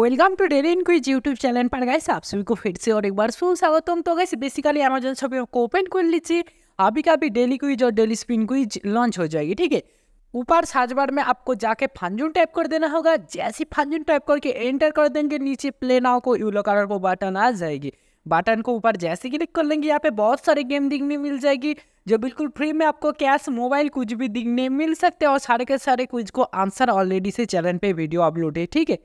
welcome to daily in quiz YouTube channel पर guys आप सभी को फिर से और एक बार सुस्वागतम तो गाइस बेसिकली अमेजन शॉपिंग को ओपन कर लीजिए अभी का भी डेली क्विज और डेली स्पिन क्विज लॉन्च हो जाएगी ठीक है ऊपर सर्च बार में आपको जाके फांजून टाइप कर देना होगा जैसे फांजुन टाइप करके एंटर कर देंगे नीचे प्ले नाव को यूलो कलर को बटन आ जाएगी बटन को ऊपर जैसे क्लिक कर लेंगे यहाँ पे बहुत सारे गेम दिखने मिल जाएगी जो बिल्कुल फ्री में आपको कैश मोबाइल कुछ भी दिखने मिल सकते हैं और सारे के सारे क्विज को आंसर ऑलरेडी से चैनल पे वीडियो अपलोड है ठीक है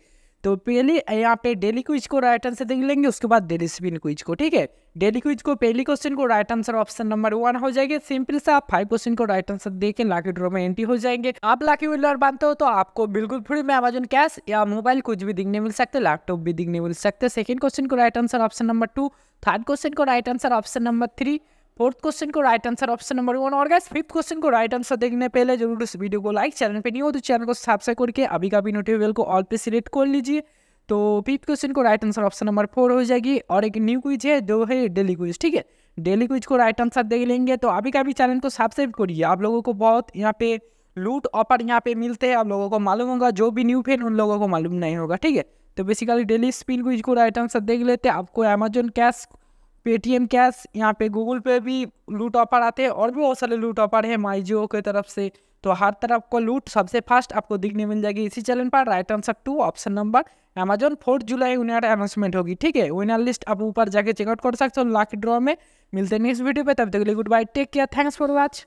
तो पहले यहाँ पे डेली क्विज को राइट आंसर देख लेंगे उसके बाद डेली स्पिन क्विज को ठीक है डेली क्विज को पहली क्वेश्चन को right answer option number one हो जाएगा सिंपल से आप फाइव क्वेश्चन को राइट आंसर दे के लाकी में एंट्री हो जाएंगे आप लाकी विलर बांधते हो तो आपको बिल्कुल फ्री में अमेजन कैश या मोबाइल कुछ भी दिखने मिल सकते लैपटॉप भी दिखने मिल सकते सेकेंड क्वेश्चन को right answer option number two third question को right answer option number three fourth question को right answer option number one और गैस फिफ्थ क्वेश्चन को राइट आंसर देखने पहले जरूर इस वीडियो को लाइक चैनल पे नहीं हो तो चैनल को सब्सक्राइब करके अभी का भी नोटिफिकेशन को ऑल पे सिलेक्ट कर लीजिए तो फिफ्थ क्वेश्चन को right answer option number four हो जाएगी और एक न्यू क्विज है जो है डेली क्विज ठीक है डेली क्विज को राइट आंसर देख लेंगे तो अभी का भी चैनल को सब्सक्राइब करिए आप लोगों को बहुत यहाँ पे लूट ऑफर यहाँ पे मिलते हैं आप लोगों को मालूम होगा जो भी न्यू फैन उन लोगों को मालूम नहीं होगा ठीक है तो बेसिकली डेली स्पिन क्विज को राइट आंसर देख लेते हैं आपको अमेजोन कैश पेटीएम कैश यहाँ पे गूगल पे भी लूट ऑफर आते हैं और भी बहुत सारे लूट ऑफर हैं माई जियो की तरफ से तो हर तरफ को लूट सबसे फास्ट आपको दिखने मिल जाएगी इसी चैनल पर right answer two option number Amazon fourth July winner announcement होगी ठीक है विनर लिस्ट आप ऊपर जाके चेकआउट कर सकते हो लाख ड्रॉ में मिलते हैं नेक्स्ट वीडियो पे तब तक के लिए good bye take care thanks for watch